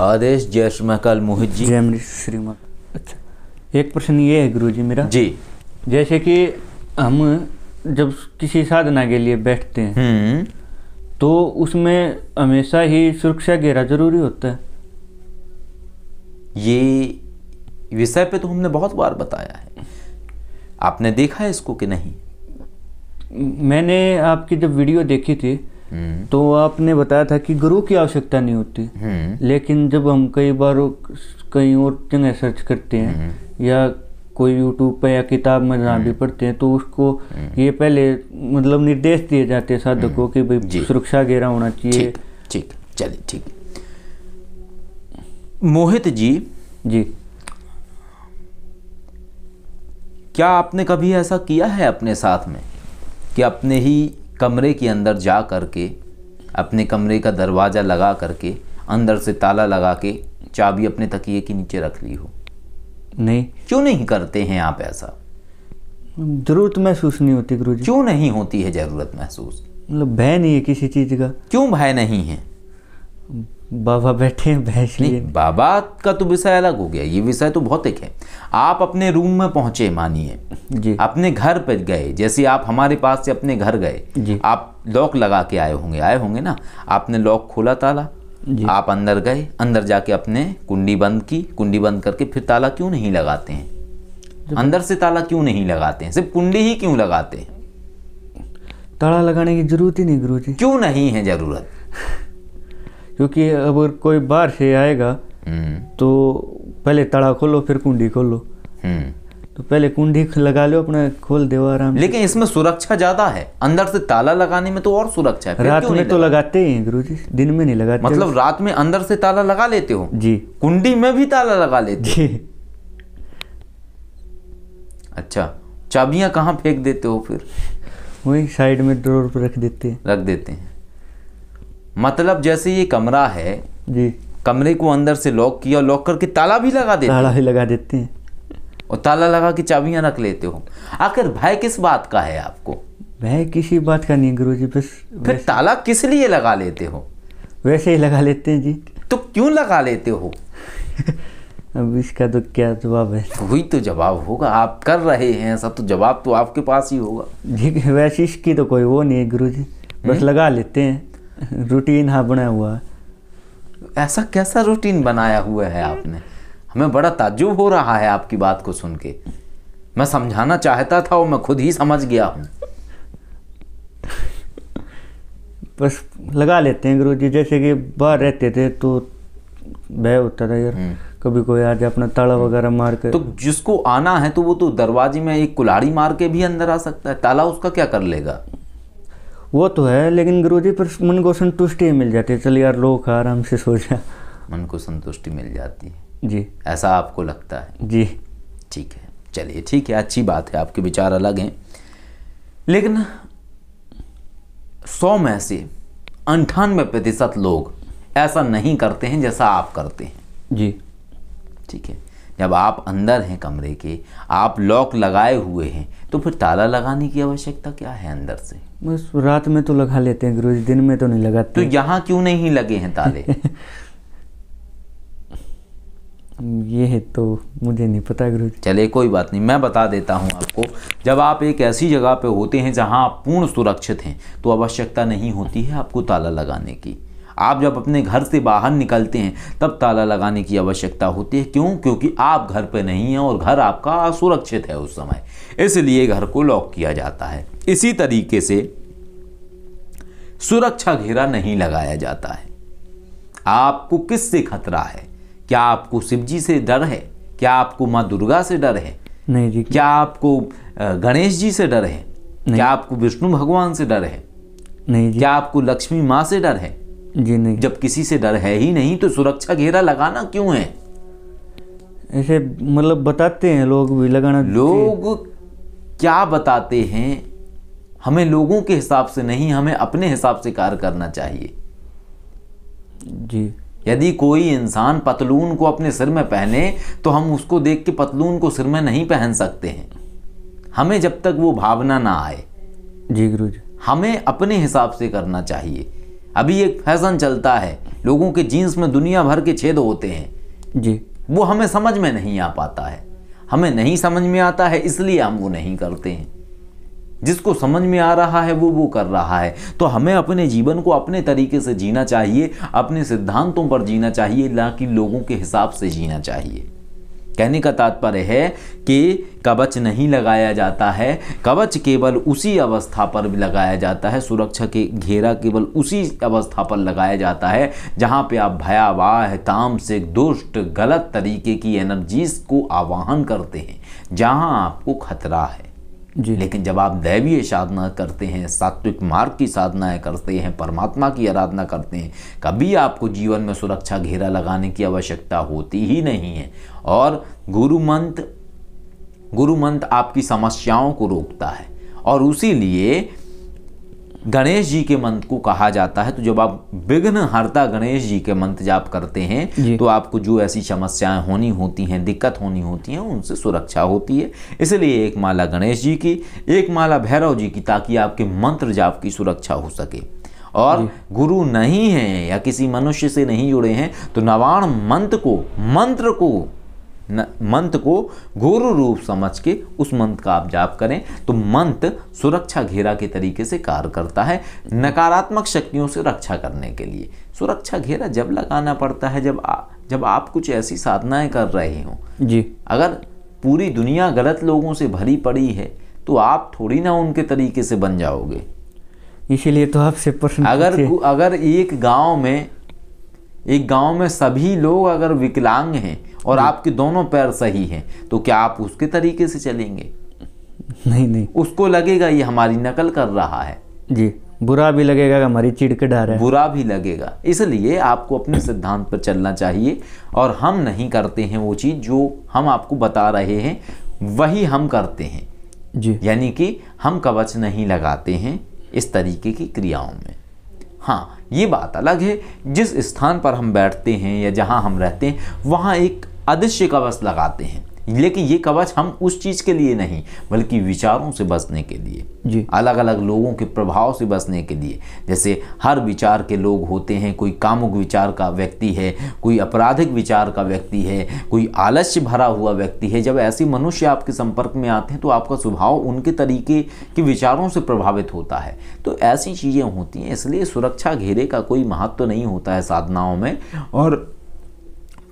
आदेश जयश महकाल मोहित जी जय श्रीमद अच्छा एक प्रश्न ये है गुरु जी मेरा जी जैसे कि हम जब किसी साधना के लिए बैठते हैं हम्म। तो उसमें हमेशा ही सुरक्षा घेरा जरूरी होता है ये विषय पे तो हमने बहुत बार बताया है आपने देखा है इसको कि नहीं मैंने आपकी जब वीडियो देखी थी हम्म। तो आपने बताया था कि गुरु की आवश्यकता नहीं होती हम्म। लेकिन जब हम कई बार कई और जगह सर्च करते हैं हम्म। या कोई यूट्यूब पर या किताब में जहाँ भी पढ़ते हैं तो उसको ये पहले मतलब निर्देश दिए जाते हैं साधकों की भाई सुरक्षा घेरा होना चाहिए ठीक चलिए ठीक मोहित जी जी क्या आपने कभी ऐसा किया है अपने साथ में कि अपने ही कमरे के अंदर जा कर के अपने कमरे का दरवाज़ा लगा करके अंदर से ताला लगा के चाबी अपने तकिए के नीचे रख ली हो नहीं क्यों नहीं करते हैं आप ऐसा ज़रूरत महसूस नहीं होती गुरु क्यों नहीं होती है ज़रूरत महसूस मतलब भय नहीं है किसी चीज़ का क्यों भय नहीं है बाबा बैठे हैं बाबा का तो विषय अलग हो गया ये विषय तो भौतिक है आप अपने रूम में पहुंचे मानिए जी अपने घर पर गए जैसे आप हमारे पास से अपने घर गए जी आप लॉक लगा के आए होंगे आए होंगे ना आपने लॉक खोला ताला आप अंदर गए अंदर जाके अपने कुंडी बंद की कुंडी बंद करके फिर ताला क्यों नहीं लगाते हैं अंदर से ताला क्यों नहीं लगाते हैं सिर्फ कुंडी ही क्यों लगाते हैं ताला लगाने की जरूरत ही नहीं गुरु जी क्यों नहीं है जरूरत क्योंकि अगर कोई बाहर से आएगा हम्म। तो पहले तड़ा खोलो फिर कुंडी खोलो हम्म। तो पहले कुंडी लगा लो अपना खोल दे आराम लेकिन इसमें सुरक्षा ज्यादा है अंदर से ताला लगाने में तो और सुरक्षा है रात में तो लगाते हैं गुरु जी दिन में नहीं लगाते मतलब रात में अंदर से ताला लगा लेते हो जी कुंडी में भी ताला लगा लेते जी अच्छा चाबियां कहाँ फेंक देते हो फिर वही साइड में ड्रोर पर रख देते हैं रख देते हैं मतलब जैसे ये कमरा है जी कमरे को अंदर से लॉक किया लॉक करके ताला भी लगा देते ताला ही लगा देते हैं और ताला लगा के चाबियां रख लेते हो आखिर भय किस बात का है आपको भय किसी बात का नहीं गुरु जी बस फिर ताला किस लिए लगा लेते हो वैसे ही लगा लेते हैं जी तो क्यों लगा लेते हो अब इसका तो क्या जवाब है वही तो जवाब होगा आप कर रहे हैं ऐसा तो जवाब तो आपके पास ही होगा जी वैसे इसकी तो कोई वो नहीं है गुरु जी बस हम्म। लगा लेते हैं रूटीन है हाँ बना हुआ है ऐसा कैसा रूटीन बनाया हुआ है आपने हमें बड़ा ताज्जुब हो रहा है आपकी बात को सुन के मैं समझाना चाहता था और मैं खुद ही समझ गया हूँ बस लगा लेते हैं गुरु जी जैसे कि बाहर रहते थे तो भय होता था यार हम्म। कभी कोई आ जाए अपना ताला हम्म। वगैरह मार कर तो जिसको आना है तो वो तो दरवाजे में एक कुल्हाड़ी मार के भी अंदर आ सकता है ताला उसका क्या कर लेगा वो तो है लेकिन गुरु जी फिर मन को संतुष्टि मिल जाती है चल यार लो खा आराम से सो जा मन को संतुष्टि मिल जाती है जी ऐसा आपको लगता है जी ठीक है चलिए ठीक है अच्छी बात है आपके विचार अलग हैं लेकिन सौ में से अंठानवे प्रतिशत लोग ऐसा नहीं करते हैं जैसा आप करते हैं जी ठीक है जब आप अंदर हैं कमरे के आप लॉक लगाए हुए हैं तो फिर ताला लगाने की आवश्यकता क्या है अंदर से बस रात में तो लगा लेते हैं गुरु दिन में तो नहीं लगाते तो यहाँ क्यों नहीं लगे हैं ताले ये है तो मुझे नहीं पता गुरु चले कोई बात नहीं मैं बता देता हूँ आपको जब आप एक ऐसी जगह पे होते हैं जहाँ आप पूर्ण सुरक्षित हैं तो आवश्यकता नहीं होती है आपको ताला लगाने की आप जब अपने घर से बाहर निकलते हैं तब ताला लगाने की आवश्यकता होती है क्यों क्योंकि आप घर पर नहीं हैं और घर आपका असुरक्षित है उस समय इसलिए घर को लॉक किया जाता है इसी तरीके से सुरक्षा घेरा नहीं लगाया जाता है आपको किससे खतरा है क्या आपको शिवजी से डर है क्या आपको माँ दुर्गा से डर है नहीं जी क्या आपको गणेश जी से डर है क्या आपको विष्णु भगवान से डर है नहीं जी क्या आपको लक्ष्मी माँ से डर है जी नहीं जब किसी से डर है ही नहीं तो सुरक्षा घेरा लगाना क्यों है ऐसे मतलब बताते हैं लोग भी लगाना लोग क्या बताते हैं हमें लोगों के हिसाब से नहीं हमें अपने हिसाब से कार्य करना चाहिए जी यदि कोई इंसान पतलून को अपने सिर में पहने तो हम उसको देख के पतलून को सिर में नहीं पहन सकते हैं हमें जब तक वो भावना ना आए जी गुरु जी हमें अपने हिसाब से करना चाहिए अभी एक फैशन चलता है लोगों के जीन्स में दुनिया भर के छेद होते हैं जी वो हमें समझ में नहीं आ पाता है हमें नहीं समझ में आता है इसलिए हम वो नहीं करते हैं जिसको समझ में आ रहा है वो वो कर रहा है तो हमें अपने जीवन को अपने तरीके से जीना चाहिए अपने सिद्धांतों पर जीना चाहिए ना कि लोगों के हिसाब से जीना चाहिए कहने का तात्पर्य है कि कवच नहीं लगाया जाता है कवच केवल उसी अवस्था पर लगाया जाता है सुरक्षा के घेरा केवल उसी अवस्था पर लगाया जाता है जहाँ पे आप भयावह काम से दुष्ट गलत तरीके की एनर्जीज को आवाहन करते हैं जहाँ आपको खतरा है लेकिन जब आप दैवीय साधना करते हैं सात्विक मार्ग की साधनाएं करते हैं परमात्मा की आराधना करते हैं कभी आपको जीवन में सुरक्षा घेरा लगाने की आवश्यकता होती ही नहीं है और गुरु मंत्र गुरु मंत्र आपकी समस्याओं को रोकता है और उसी लिए गणेश जी के मंत्र को कहा जाता है तो जब आप विघ्न हरता गणेश जी के मंत्र जाप करते हैं तो आपको जो ऐसी समस्याएं होनी होती हैं दिक्कत होनी होती हैं उनसे सुरक्षा होती है इसलिए एक माला गणेश जी की एक माला भैरव जी की ताकि आपके मंत्र जाप की सुरक्षा हो सके और गुरु नहीं हैं या किसी मनुष्य से नहीं जुड़े हैं तो नवाण मंत्र को मंत्र को मंत्र को गुरु रूप समझ के उस मंत्र का आप जाप करें तो मंत्र सुरक्षा घेरा के तरीके से कार्य करता है नकारात्मक शक्तियों से रक्षा करने के लिए सुरक्षा घेरा जब लगाना पड़ता है जब आ, जब आप कुछ ऐसी साधनाएं कर रहे हो जी अगर पूरी दुनिया गलत लोगों से भरी पड़ी है तो आप थोड़ी ना उनके तरीके से बन जाओगे इसीलिए तो आपसे प्रश्न अगर अगर एक गांव में एक गांव में सभी लोग अगर विकलांग हैं और आपके दोनों पैर सही हैं तो क्या आप उसके तरीके से चलेंगे नहीं नहीं उसको लगेगा ये हमारी नकल कर रहा है जी बुरा भी लगेगा हमारी चिड़के के डर है बुरा भी लगेगा इसलिए आपको अपने सिद्धांत पर चलना चाहिए और हम नहीं करते हैं वो चीज़ जो हम आपको बता रहे हैं वही हम करते हैं जी यानी कि हम कवच नहीं लगाते हैं इस तरीके की क्रियाओं में हाँ ये बात अलग है जिस स्थान पर हम बैठते हैं या जहाँ हम रहते हैं वहाँ एक अदृश्य कवच लगाते हैं लेकिन ये कवच हम उस चीज़ के लिए नहीं बल्कि विचारों से बचने के लिए जी अलग अलग लोगों के प्रभाव से बचने के लिए जैसे हर विचार के लोग होते हैं कोई कामुक विचार का व्यक्ति है कोई अपराधिक विचार का व्यक्ति है कोई आलस्य भरा हुआ व्यक्ति है जब ऐसे मनुष्य आपके संपर्क में आते हैं तो आपका स्वभाव उनके तरीके के विचारों से प्रभावित होता है तो ऐसी चीज़ें होती हैं इसलिए सुरक्षा घेरे का कोई महत्व तो नहीं होता है साधनाओं में और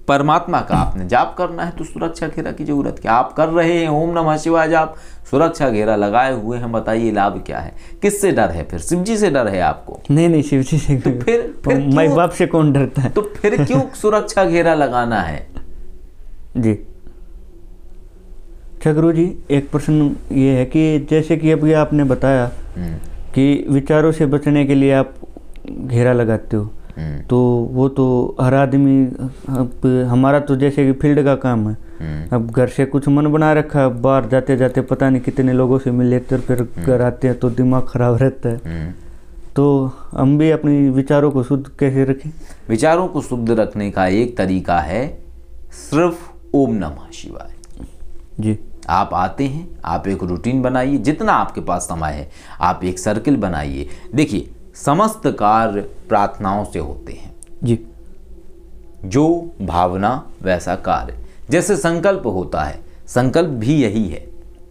परमात्मा का आपने जाप करना है तो सुरक्षा घेरा की जरूरत क्या आप कर रहे हैं ओम नमः शिवाय जाप सुरक्षा घेरा लगाए हुए हैं बताइए लाभ क्या है किससे डर है फिर शिव जी से डर है आपको नहीं नहीं शिव जी से तो फिर, तो फिर मैं बाप से कौन डरता है तो फिर क्यों सुरक्षा घेरा लगाना है जी अच्छा गुरु जी एक प्रश्न ये है कि जैसे कि अभी आपने बताया हम्म। कि विचारों से बचने के लिए आप घेरा लगाते हो हम्म। तो वो तो हर आदमी अब हमारा तो जैसे कि फील्ड का काम है हम्म। अब घर से कुछ मन बना रखा है बाहर जाते जाते पता नहीं कितने लोगों से मिल लेते तो फिर हम्म। घर आते हैं तो दिमाग खराब रहता है तो हम भी अपने विचारों को शुद्ध कैसे रखें विचारों को शुद्ध रखने का एक तरीका है सिर्फ ओम नमः शिवाय जी आप आते हैं आप एक रूटीन बनाइए जितना आपके पास समय है आप एक सर्किल बनाइए देखिए समस्त कार्य प्रार्थनाओं से होते हैं जी जो भावना वैसा कार्य जैसे संकल्प होता है संकल्प भी यही है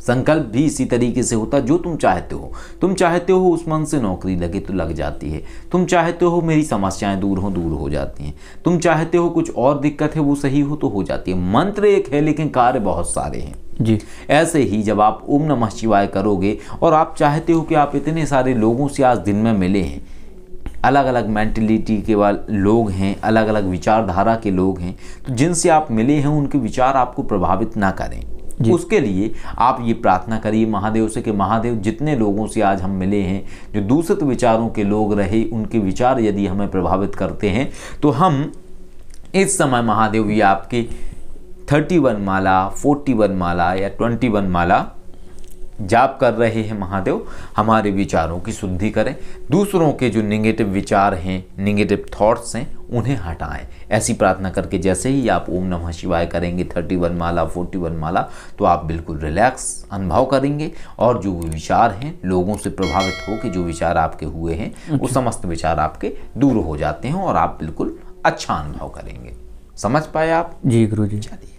संकल्प भी इसी तरीके से होता जो तुम चाहते हो तुम चाहते हो उस मन से नौकरी लगे तो लग जाती है तुम चाहते हो मेरी समस्याएं दूर हों दूर हो जाती हैं तुम चाहते हो कुछ और दिक्कत है वो सही हो तो हो जाती है मंत्र एक है लेकिन कार्य बहुत सारे हैं जी ऐसे ही जब आप ओम नमः शिवाय करोगे और आप चाहते हो कि आप इतने सारे लोगों से आज दिन में मिले हैं अलग अलग मेंटलिटी के लोग हैं अलग अलग विचारधारा के लोग हैं तो जिनसे आप मिले हैं उनके विचार आपको प्रभावित ना करें उसके लिए आप ये प्रार्थना करिए महादेव से कि महादेव जितने लोगों से आज हम मिले हैं जो दूषित विचारों के लोग रहे उनके विचार यदि हमें प्रभावित करते हैं तो हम इस समय महादेव ये आपके थर्टी वन माला फोर्टी वन माला या ट्वेंटी वन माला जाप कर रहे हैं महादेव हमारे विचारों की शुद्धि करें दूसरों के जो निगेटिव विचार हैं निगेटिव थॉट्स हैं उन्हें हटाएं ऐसी प्रार्थना करके जैसे ही आप ओम नमः शिवाय करेंगे थर्टी वन माला फोर्टी वन माला तो आप बिल्कुल रिलैक्स अनुभव करेंगे और जो विचार हैं लोगों से प्रभावित होकर जो विचार आपके हुए हैं वो अच्छा। समस्त विचार आपके दूर हो जाते हैं और आप बिल्कुल अच्छा अनुभव करेंगे समझ पाए आप जी गुरु जी चलिए